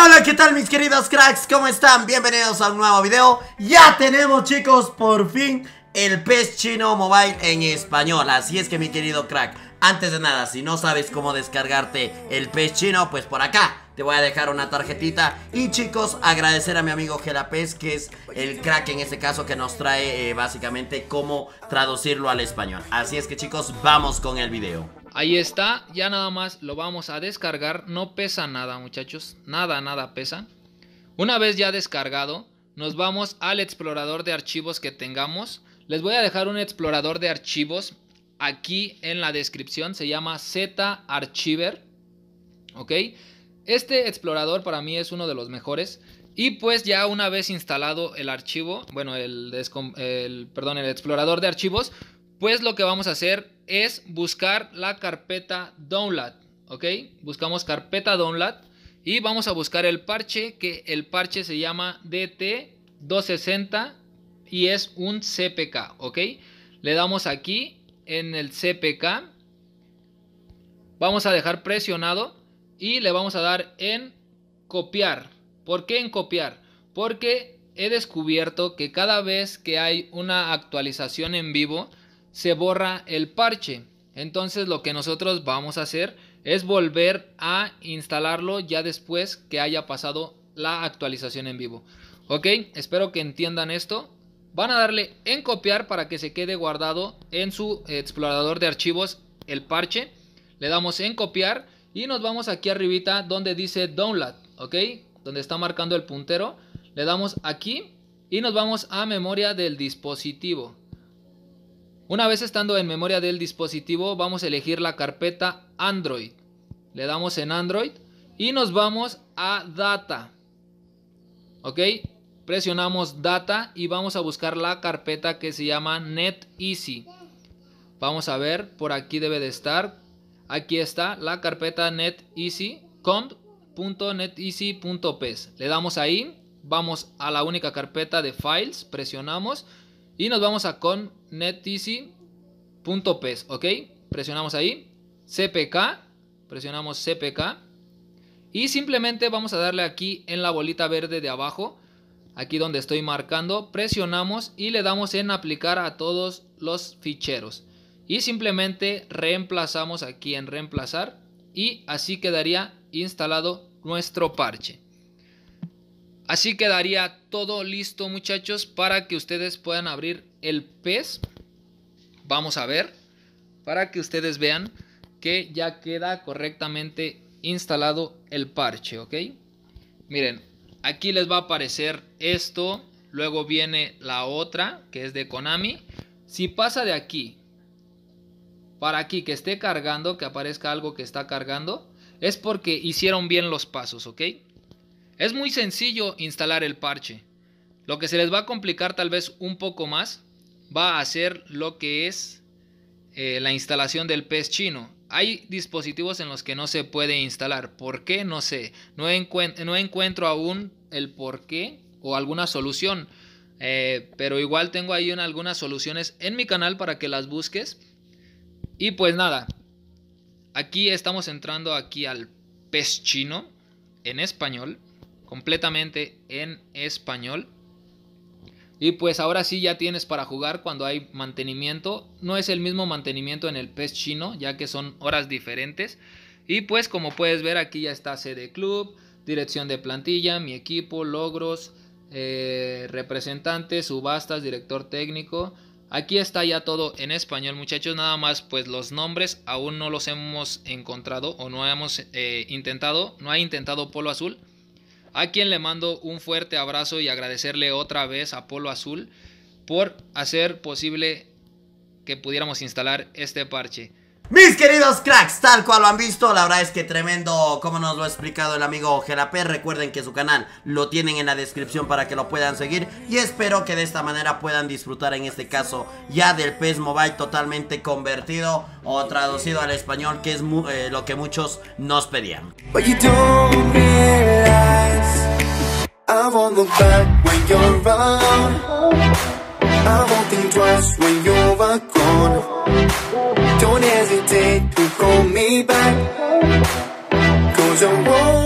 Hola, ¿qué tal mis queridos cracks? ¿Cómo están? Bienvenidos a un nuevo video Ya tenemos chicos, por fin, el pez chino mobile en español Así es que mi querido crack, antes de nada, si no sabes cómo descargarte el pez chino Pues por acá te voy a dejar una tarjetita Y chicos, agradecer a mi amigo Gelapes Que es el crack en este caso que nos trae eh, básicamente cómo traducirlo al español Así es que chicos, vamos con el video Ahí está, ya nada más lo vamos a descargar. No pesa nada, muchachos. Nada, nada pesa. Una vez ya descargado, nos vamos al explorador de archivos que tengamos. Les voy a dejar un explorador de archivos aquí en la descripción. Se llama Z Archiver. ¿Ok? Este explorador para mí es uno de los mejores. Y pues ya una vez instalado el archivo, bueno, el, el, perdón, el explorador de archivos, pues lo que vamos a hacer es buscar la carpeta download, ¿ok? Buscamos carpeta download y vamos a buscar el parche, que el parche se llama DT260 y es un CPK, ¿ok? Le damos aquí en el CPK, vamos a dejar presionado y le vamos a dar en copiar. ¿Por qué en copiar? Porque he descubierto que cada vez que hay una actualización en vivo, se borra el parche. Entonces lo que nosotros vamos a hacer es volver a instalarlo ya después que haya pasado la actualización en vivo. Ok, espero que entiendan esto. Van a darle en copiar para que se quede guardado en su explorador de archivos el parche. Le damos en copiar y nos vamos aquí arribita donde dice download. Ok, donde está marcando el puntero. Le damos aquí y nos vamos a memoria del dispositivo. Una vez estando en memoria del dispositivo, vamos a elegir la carpeta Android. Le damos en Android y nos vamos a Data. ¿Ok? Presionamos Data y vamos a buscar la carpeta que se llama NetEasy. Vamos a ver, por aquí debe de estar. Aquí está la carpeta NetEasy, e Le damos ahí, vamos a la única carpeta de files, presionamos y nos vamos a con neteasy.pes, ¿ok? Presionamos ahí, CPK, presionamos CPK. Y simplemente vamos a darle aquí en la bolita verde de abajo, aquí donde estoy marcando, presionamos y le damos en aplicar a todos los ficheros. Y simplemente reemplazamos aquí en reemplazar y así quedaría instalado nuestro parche. Así quedaría todo listo muchachos para que ustedes puedan abrir el pez. Vamos a ver. Para que ustedes vean que ya queda correctamente instalado el parche. Ok. Miren. Aquí les va a aparecer esto. Luego viene la otra que es de Konami. Si pasa de aquí para aquí que esté cargando, que aparezca algo que está cargando, es porque hicieron bien los pasos, ¿ok? Es muy sencillo instalar el parche. Lo que se les va a complicar tal vez un poco más va a ser lo que es eh, la instalación del pez chino. Hay dispositivos en los que no se puede instalar. ¿Por qué? No sé. No, encuentro aún el por qué o alguna solución. Eh, pero igual tengo ahí algunas soluciones en mi canal para que las busques. Y pues nada. Aquí estamos entrando aquí al pez chino en español completamente en español. Y pues ahora sí ya tienes para jugar cuando hay mantenimiento. No es el mismo mantenimiento en el pez chino, ya que son horas diferentes. Y pues como puedes ver aquí ya está sede club, dirección de plantilla, mi equipo, logros, eh, representantes, subastas, director técnico. Aquí está ya todo en español muchachos, nada más pues los nombres aún no los hemos encontrado o no hemos eh, intentado, no ha intentado Polo Azul a quien le mando un fuerte abrazo y agradecerle otra vez a Polo Azul por hacer posible que pudiéramos instalar este parche. Mis queridos cracks, tal cual lo han visto, la verdad es que tremendo como nos lo ha explicado el amigo Gelaper. Recuerden que su canal lo tienen en la descripción para que lo puedan seguir y espero que de esta manera puedan disfrutar en este caso ya del PES Mobile totalmente convertido o traducido al español que es eh, lo que muchos nos pedían. I won't look back when you're around I won't think twice when you're gone Don't hesitate to call me back Cause I won't